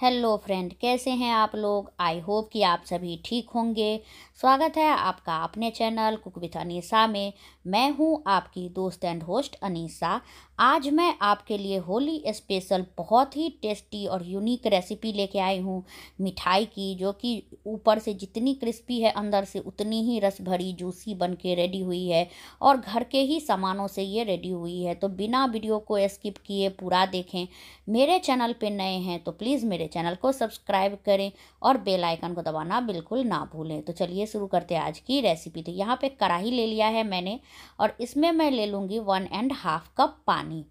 hello friend कैसे हैं आप लोग आई होप कि आप सभी ठीक होंगे स्वागत है आपका अपने चैनल कुक विथ अनीसा में मैं हूं आपकी दोस्त एंड होस्ट अनीसा आज मैं आपके लिए होली स्पेशल बहुत ही टेस्टी और यूनिक रेसिपी लेके आई हूं मिठाई की जो कि ऊपर से जितनी क्रिस्पी है अंदर से उतनी ही रस भरी जूसी बन के रेडी हुई है और घर के ही सामानों से ये रेडी हुई है तो बिना वीडियो को स्किप किए पूरा देखें मेरे चैनल पर नए हैं तो प्लीज़ मेरे चैनल को सब्सक्राइब करें और बेलाइकन को दबाना बिल्कुल ना भूलें तो चलिए चलिए शुरू करते हैं आज की रेसिपी तो यहाँ पे कढ़ाई ले लिया है मैंने और इसमें मैं ले लूँगी वन एंड हाफ कप पानी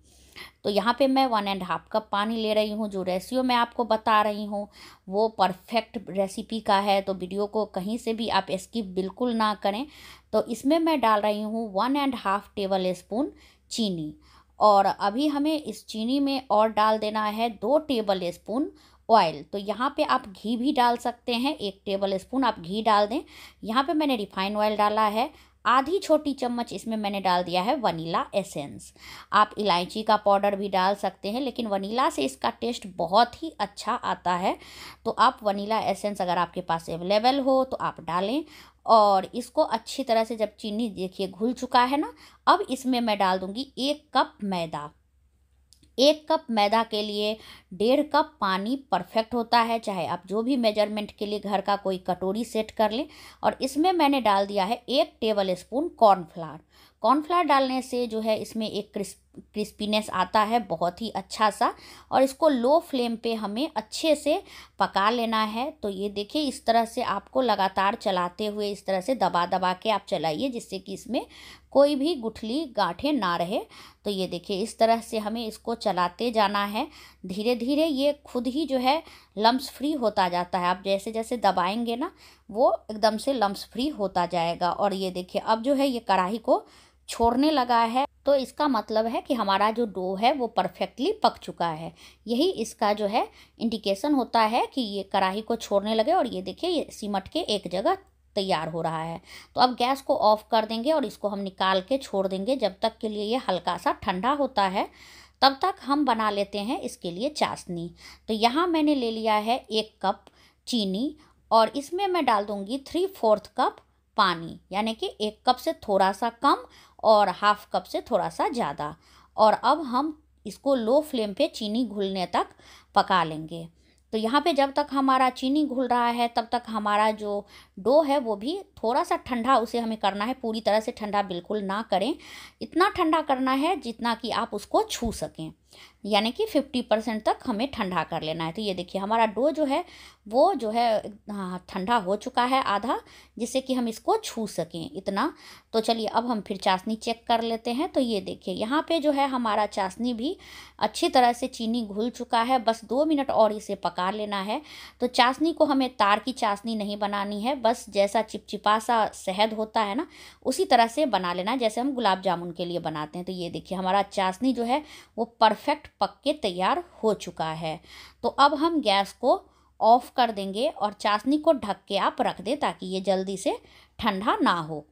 तो यहाँ पे मैं वन एंड हाफ कप पानी ले रही हूँ जो रेसियो मैं आपको बता रही हूँ वो परफेक्ट रेसिपी का है तो वीडियो को कहीं से भी आप स्किप बिल्कुल ना करें तो इसमें मैं डाल रही हूँ one and half tablespoon चीनी और अभी हमें इस चीनी में और डाल देना है दो टेबल स्पून ऑयल तो यहाँ पे आप घी भी डाल सकते हैं एक टेबल स्पून आप घी डाल दें यहाँ पे मैंने रिफाइंड ऑयल डाला है आधी छोटी चम्मच इसमें मैंने डाल दिया है वनीला एसेंस आप इलायची का पाउडर भी डाल सकते हैं लेकिन वनीला से इसका टेस्ट बहुत ही अच्छा आता है तो आप वनीला एसेंस अगर आपके पास अवेलेबल हो तो आप डालें और इसको अच्छी तरह से जब चीनी देखिए घुल चुका है ना अब इसमें मैं डाल दूँगी एक कप मैदा एक कप मैदा के लिए डेढ़ कप पानी परफेक्ट होता है चाहे आप जो भी मेजरमेंट के लिए घर का कोई कटोरी सेट कर लें और इसमें मैंने डाल दिया है एक टेबल स्पून कॉर्नफ्लावर कॉर्नफ्लावर डालने से जो है इसमें एक क्रिस्प क्रिस्पीनेस आता है बहुत ही अच्छा सा और इसको लो फ्लेम पे हमें अच्छे से पका लेना है तो ये देखिए इस तरह से आपको लगातार चलाते हुए इस तरह से दबा दबा के आप चलाइए जिससे कि इसमें कोई भी गुठली गाँठे ना रहे तो ये देखिए इस तरह से हमें इसको चलाते जाना है धीरे धीरे ये खुद ही जो है लम्स फ्री होता जाता है आप जैसे जैसे दबाएंगे ना वो एकदम से लम्स फ्री होता जाएगा और ये देखिए अब जो है ये कढ़ाई को छोड़ने लगा है तो इसका मतलब है कि हमारा जो डो है वो परफेक्टली पक चुका है यही इसका जो है इंडिकेशन होता है कि ये कढ़ाई को छोड़ने लगे और ये देखिए ये सिमट के एक जगह तैयार हो रहा है तो अब गैस को ऑफ कर देंगे और इसको हम निकाल के छोड़ देंगे जब तक के लिए ये हल्का सा ठंडा होता है तब तक हम बना लेते हैं इसके लिए चाशनी तो यहाँ मैंने ले लिया है एक कप चीनी और इसमें मैं डाल दूँगी थ्री फोर्थ कप पानी यानी कि एक कप से थोड़ा सा कम और हाफ कप से थोड़ा सा ज़्यादा और अब हम इसको लो फ्लेम पे चीनी घुलने तक पका लेंगे तो यहाँ पे जब तक हमारा चीनी घुल रहा है तब तक हमारा जो डो है वो भी थोड़ा सा ठंडा उसे हमें करना है पूरी तरह से ठंडा बिल्कुल ना करें इतना ठंडा करना है जितना कि आप उसको छू सकें यानी कि फिफ्टी परसेंट तक हमें ठंडा कर लेना है तो ये देखिए हमारा डो जो है वो जो है हाँ, ठंडा हो चुका है आधा जिससे कि हम इसको छू सकें इतना तो चलिए अब हम फिर चाशनी चेक कर लेते हैं तो ये देखिए यहाँ पे जो है हमारा चाशनी भी अच्छी तरह से चीनी घुल चुका है बस दो मिनट और इसे पका लेना है तो चाशनी को हमें तार की चाशनी नहीं बनानी है बस जैसा चिपचिपा सा शहद होता है ना उसी तरह से बना लेना जैसे हम गुलाब जामुन के लिए बनाते हैं तो ये देखिए हमारा चाशनी जो है वो परफेक्ट पक के तैयार हो चुका है तो अब हम गैस को ऑफ़ कर देंगे और चाशनी को ढक के आप रख दें ताकि ये जल्दी से ठंडा ना हो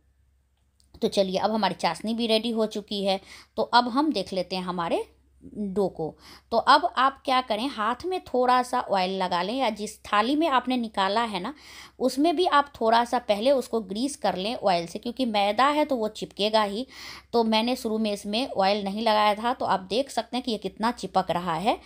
तो चलिए अब हमारी चाशनी भी रेडी हो चुकी है तो अब हम देख लेते हैं हमारे डो को तो अब आप क्या करें हाथ में थोड़ा सा ऑयल लगा लें या जिस थाली में आपने निकाला है ना उसमें भी आप थोड़ा सा पहले उसको ग्रीस कर लें ऑयल से क्योंकि मैदा है तो वो चिपकेगा ही तो मैंने शुरू में इसमें ऑयल नहीं लगाया था तो आप देख सकते हैं कि ये कितना चिपक रहा है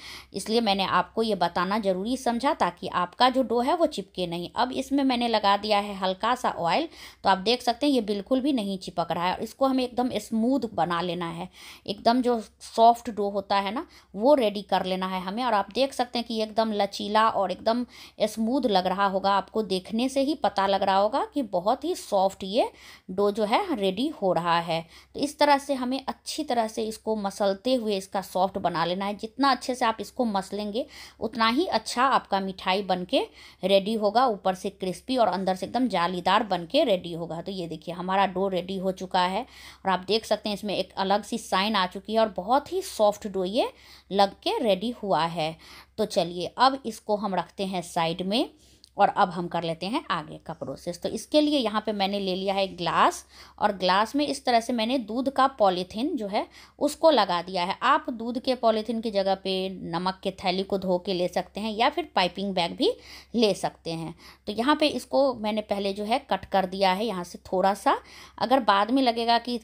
इसलिए मैंने आपको ये बताना ज़रूरी समझा ताकि आपका जो डो है वो चिपके नहीं अब इसमें मैंने लगा दिया है हल्का सा ऑयल तो आप देख सकते हैं ये बिल्कुल भी नहीं चिपक रहा है इसको हमें एकदम स्मूथ बना लेना है एकदम जो सॉफ्ट डो होता होता है ना वो रेडी कर लेना है हमें और आप देख सकते हैं कि एकदम लचीला और एकदम स्मूद लग रहा होगा आपको देखने से ही पता लग रहा होगा कि बहुत ही सॉफ्ट ये डो जो है रेडी हो रहा है तो इस तरह से हमें अच्छी तरह से इसको मसलते हुए इसका सॉफ्ट बना लेना है जितना अच्छे से आप इसको मसलेंगे उतना ही अच्छा आपका मिठाई बन के रेडी होगा ऊपर से क्रिस्पी और अंदर से एकदम जालीदार बन के रेडी होगा तो ये देखिए हमारा डो रेडी हो चुका है और आप देख सकते हैं इसमें एक अलग सी साइन आ चुकी है और बहुत ही सॉफ्ट लड्डू ये लग के रेडी हुआ है तो चलिए अब इसको हम रखते हैं साइड में और अब हम कर लेते हैं आगे का प्रोसेस तो इसके लिए यहाँ पे मैंने ले लिया है ग्लास और ग्लास में इस तरह से मैंने दूध का पॉलीथीन जो है उसको लगा दिया है आप दूध के पॉलीथीन की जगह पे नमक के थैली को धो के ले सकते हैं या फिर पाइपिंग बैग भी ले सकते हैं तो यहाँ पर इसको मैंने पहले जो है कट कर दिया है यहाँ से थोड़ा सा अगर बाद में लगेगा कि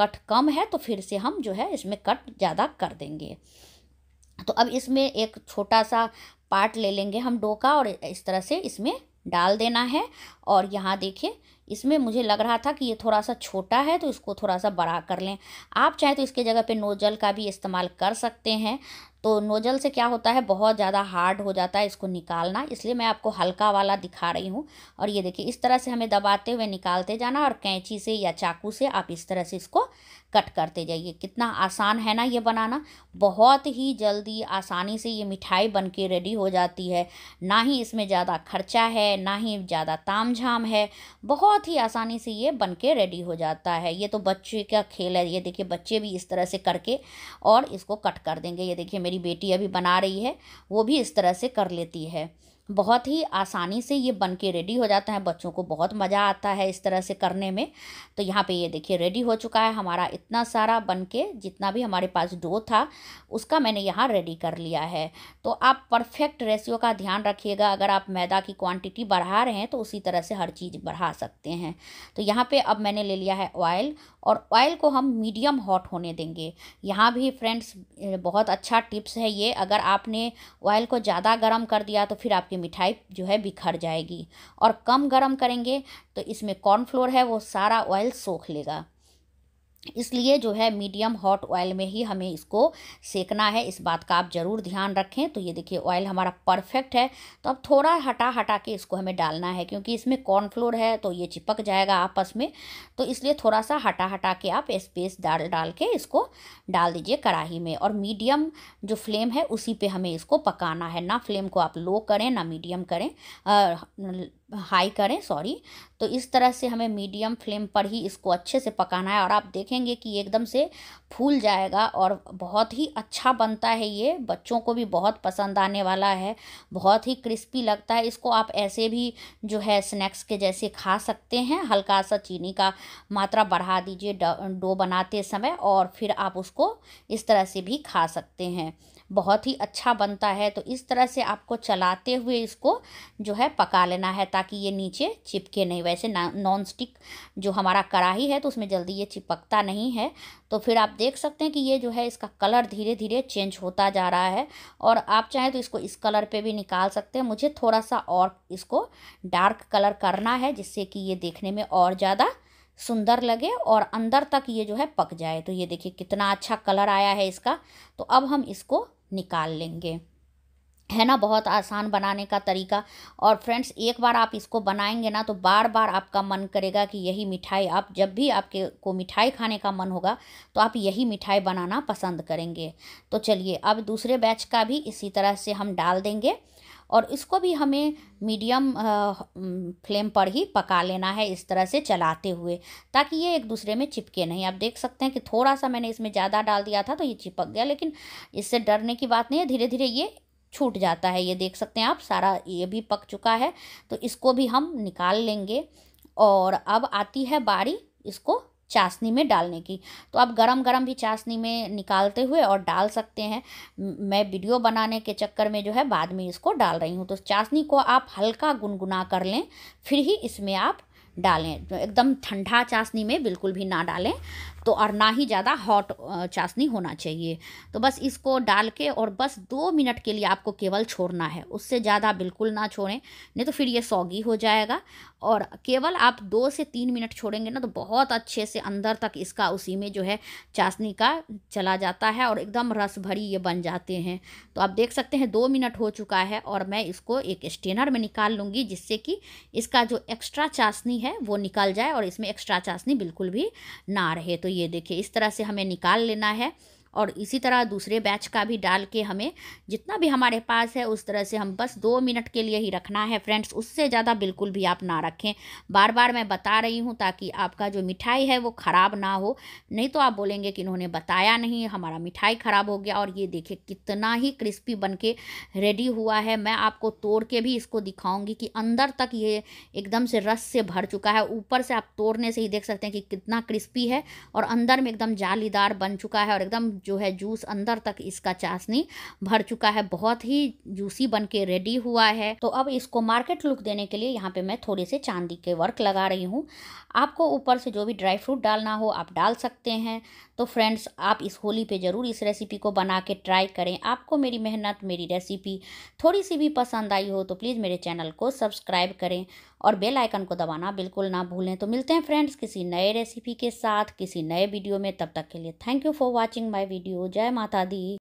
कट कम है तो फिर से हम जो है इसमें कट ज़्यादा कर देंगे तो अब इसमें एक छोटा सा पार्ट ले लेंगे हम डो का और इस तरह से इसमें डाल देना है और यहाँ देखिए इसमें मुझे लग रहा था कि ये थोड़ा सा छोटा है तो इसको थोड़ा सा बड़ा कर लें आप चाहे तो इसके जगह पे नोजल का भी इस्तेमाल कर सकते हैं तो नोज़ल से क्या होता है बहुत ज़्यादा हार्ड हो जाता है इसको निकालना इसलिए मैं आपको हल्का वाला दिखा रही हूँ और ये देखिए इस तरह से हमें दबाते हुए निकालते जाना और कैंची से या चाकू से आप इस तरह से इसको कट करते जाइए कितना आसान है ना ये बनाना बहुत ही जल्दी आसानी से ये मिठाई बन के रेडी हो जाती है ना ही इसमें ज़्यादा खर्चा है ना ही ज़्यादा ताम झाम है बहुत ही आसानी से ये बन के रेडी हो जाता है ये तो बच्चे का खेल है ये देखिए बच्चे भी इस तरह से करके और इसको कट कर देंगे ये देखिए मेरी बेटी अभी बना रही है वो भी इस तरह से कर लेती है बहुत ही आसानी से ये बन के रेडी हो जाता है बच्चों को बहुत मज़ा आता है इस तरह से करने में तो यहाँ पे ये देखिए रेडी हो चुका है हमारा इतना सारा बन के जितना भी हमारे पास डो था उसका मैंने यहाँ रेडी कर लिया है तो आप परफेक्ट रेशियो का ध्यान रखिएगा अगर आप मैदा की क्वांटिटी बढ़ा रहे हैं तो उसी तरह से हर चीज़ बढ़ा सकते हैं तो यहाँ पर अब मैंने ले लिया है ऑयल और ऑयल को हम मीडियम हॉट होने देंगे यहाँ भी फ्रेंड्स बहुत अच्छा टिप्स है ये अगर आपने ऑयल को ज़्यादा गर्म कर दिया तो फिर आपके आपकी मिठाई जो है बिखर जाएगी और कम गर्म करेंगे तो इसमें कॉर्नफ्लोर है वो सारा ऑयल सोख लेगा इसलिए जो है मीडियम हॉट ऑयल में ही हमें इसको सेकना है इस बात का आप ज़रूर ध्यान रखें तो ये देखिए ऑयल हमारा परफेक्ट है तो अब थोड़ा हटा हटा के इसको हमें डालना है क्योंकि इसमें कॉर्नफ्लोर है तो ये चिपक जाएगा आपस में तो इसलिए थोड़ा सा हटा हटा के आप स्पेस डाल डाल के इसको डाल दीजिए कढ़ाही में और मीडियम जो फ्लेम है उसी पर हमें इसको पकाना है ना फ्लेम को आप लो करें ना मीडियम करें आ, हाई करें सॉरी तो इस तरह से हमें मीडियम फ्लेम पर ही इसको अच्छे से पकाना है और आप देखेंगे कि एकदम से फूल जाएगा और बहुत ही अच्छा बनता है ये बच्चों को भी बहुत पसंद आने वाला है बहुत ही क्रिस्पी लगता है इसको आप ऐसे भी जो है स्नैक्स के जैसे खा सकते हैं हल्का सा चीनी का मात्रा बढ़ा दीजिए डो बनाते समय और फिर आप उसको इस तरह से भी खा सकते हैं बहुत ही अच्छा बनता है तो इस तरह से आपको चलाते हुए इसको जो है पका लेना है ताकि ये नीचे चिपके नहीं वैसे नॉन स्टिक जो हमारा कढ़ाई है तो उसमें जल्दी ये चिपकता नहीं है तो फिर आप देख सकते हैं कि ये जो है इसका कलर धीरे धीरे चेंज होता जा रहा है और आप चाहें तो इसको इस कलर पर भी निकाल सकते हैं मुझे थोड़ा सा और इसको डार्क कलर करना है जिससे कि ये देखने में और ज़्यादा सुंदर लगे और अंदर तक ये जो है पक जाए तो ये देखिए कितना अच्छा कलर आया है इसका तो अब हम इसको निकाल लेंगे है ना बहुत आसान बनाने का तरीका और फ्रेंड्स एक बार आप इसको बनाएंगे ना तो बार बार आपका मन करेगा कि यही मिठाई आप जब भी आपके को मिठाई खाने का मन होगा तो आप यही मिठाई बनाना पसंद करेंगे तो चलिए अब दूसरे बैच का भी इसी तरह से हम डाल देंगे और इसको भी हमें मीडियम फ्लेम पर ही पका लेना है इस तरह से चलाते हुए ताकि ये एक दूसरे में चिपके नहीं आप देख सकते हैं कि थोड़ा सा मैंने इसमें ज़्यादा डाल दिया था तो ये चिपक गया लेकिन इससे डरने की बात नहीं है धीरे धीरे ये छूट जाता है ये देख सकते हैं आप सारा ये भी पक चुका है तो इसको भी हम निकाल लेंगे और अब आती है बारी इसको चाशनी में डालने की तो आप गरम गरम भी चाशनी में निकालते हुए और डाल सकते हैं मैं वीडियो बनाने के चक्कर में जो है बाद में इसको डाल रही हूँ तो चाशनी को आप हल्का गुनगुना कर लें फिर ही इसमें आप डालें एकदम ठंडा चाशनी में बिल्कुल भी ना डालें तो और ना ही ज़्यादा हॉट चाशनी होना चाहिए तो बस इसको डाल के और बस दो मिनट के लिए आपको केवल छोड़ना है उससे ज़्यादा बिल्कुल ना छोड़ें नहीं तो फिर ये सौगी हो जाएगा और केवल आप दो से तीन मिनट छोड़ेंगे ना तो बहुत अच्छे से अंदर तक इसका उसी में जो है चाशनी का चला जाता है और एकदम रस भरी ये बन जाते हैं तो आप देख सकते हैं दो मिनट हो चुका है और मैं इसको एक स्टेनर में निकाल लूँगी जिससे कि इसका जो एक्स्ट्रा चाशनी है वो निकल जाए और इसमें एक्स्ट्रा चाशनी बिल्कुल भी ना रहे तो ये देखिए इस तरह से हमें निकाल लेना है और इसी तरह दूसरे बैच का भी डाल के हमें जितना भी हमारे पास है उस तरह से हम बस दो मिनट के लिए ही रखना है फ्रेंड्स उससे ज़्यादा बिल्कुल भी आप ना रखें बार बार मैं बता रही हूँ ताकि आपका जो मिठाई है वो ख़राब ना हो नहीं तो आप बोलेंगे कि इन्होंने बताया नहीं हमारा मिठाई ख़राब हो गया और ये देखिए कितना ही क्रिस्पी बन के रेडी हुआ है मैं आपको तोड़ के भी इसको दिखाऊँगी कि अंदर तक ये एकदम से रस से भर चुका है ऊपर से आप तोड़ने से ही देख सकते हैं कि कितना क्रिस्पी है और अंदर में एकदम जालीदार बन चुका है और एकदम जो है जूस अंदर तक इसका चाशनी भर चुका है बहुत ही जूसी बन के रेडी हुआ है तो अब इसको मार्केट लुक देने के लिए यहाँ पे मैं थोड़े से चांदी के वर्क लगा रही हूँ आपको ऊपर से जो भी ड्राई फ्रूट डालना हो आप डाल सकते हैं तो फ्रेंड्स आप इस होली पे ज़रूर इस रेसिपी को बना के ट्राई करें आपको मेरी मेहनत मेरी रेसिपी थोड़ी सी भी पसंद आई हो तो प्लीज़ मेरे चैनल को सब्सक्राइब करें और बेल आइकन को दबाना बिल्कुल ना भूलें तो मिलते हैं फ्रेंड्स किसी नए रेसिपी के साथ किसी नए वीडियो में तब तक के लिए thank you for watching my video जय माता दी